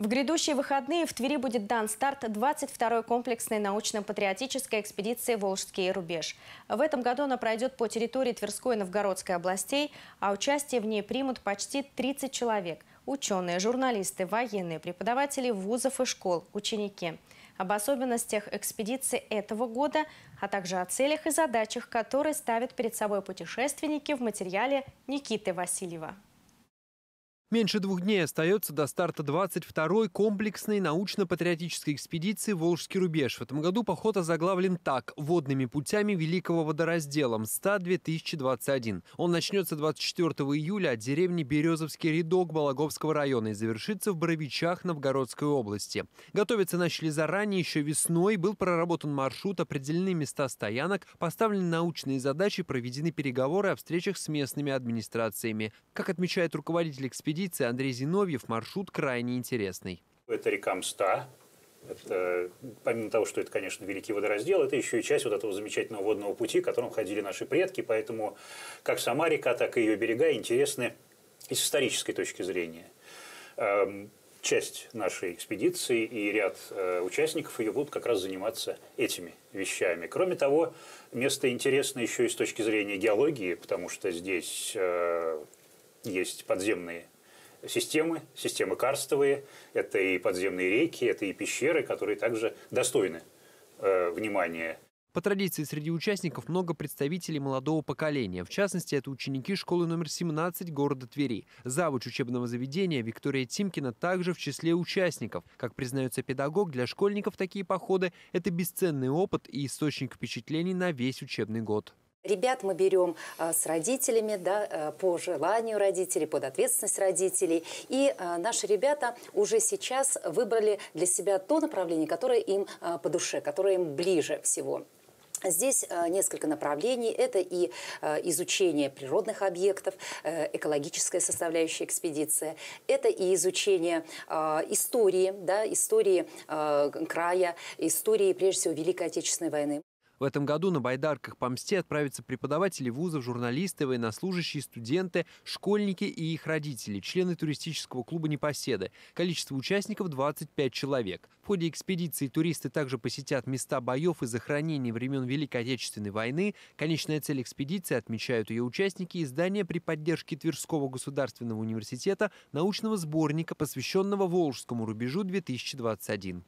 В грядущие выходные в Твери будет дан старт 22-й комплексной научно-патриотической экспедиции «Волжский рубеж». В этом году она пройдет по территории Тверской и Новгородской областей, а участие в ней примут почти 30 человек – ученые, журналисты, военные, преподаватели вузов и школ, ученики. Об особенностях экспедиции этого года, а также о целях и задачах, которые ставят перед собой путешественники в материале Никиты Васильева. Меньше двух дней остается до старта 22-й комплексной научно-патриотической экспедиции «Волжский рубеж». В этом году поход озаглавлен так – «Водными путями великого водораздела МСТА-2021». Он начнется 24 июля от деревни Березовский рядок Балаговского района и завершится в Боровичах Новгородской области. Готовиться начали заранее, еще весной. Был проработан маршрут, определены места стоянок, поставлены научные задачи, проведены переговоры о встречах с местными администрациями. Как отмечает руководитель экспедиции, экспедиции Андрей Зиновьев маршрут крайне интересный. Это река Мста. Это, помимо того, что это, конечно, великий водораздел, это еще и часть вот этого замечательного водного пути, которым ходили наши предки. Поэтому как сама река, так и ее берега интересны и с исторической точки зрения. Эм, часть нашей экспедиции и ряд э, участников ее будут как раз заниматься этими вещами. Кроме того, место интересно еще и с точки зрения геологии, потому что здесь э, есть подземные системы, системы карстовые, это и подземные реки, это и пещеры, которые также достойны э, внимания. По традиции среди участников много представителей молодого поколения. В частности, это ученики школы номер 17 города Твери. Завуч учебного заведения Виктория Тимкина также в числе участников. Как признается педагог, для школьников такие походы – это бесценный опыт и источник впечатлений на весь учебный год. Ребят мы берем а, с родителями, да, э, по желанию родителей, под ответственность родителей. И а, наши ребята уже сейчас выбрали для себя то направление, которое им а, по душе, которое им ближе всего. Здесь несколько направлений. Это и изучение природных объектов, э, экологическая составляющая экспедиция. Это и изучение истории, да, истории края, истории, прежде всего, Великой Отечественной войны. В этом году на байдарках по МСТе отправятся преподаватели вузов, журналисты, военнослужащие, студенты, школьники и их родители, члены туристического клуба «Непоседы». Количество участников – 25 человек. В ходе экспедиции туристы также посетят места боев и захоронений времен Великой Отечественной войны. Конечная цель экспедиции, отмечают ее участники, издание при поддержке Тверского государственного университета научного сборника, посвященного Волжскому рубежу 2021.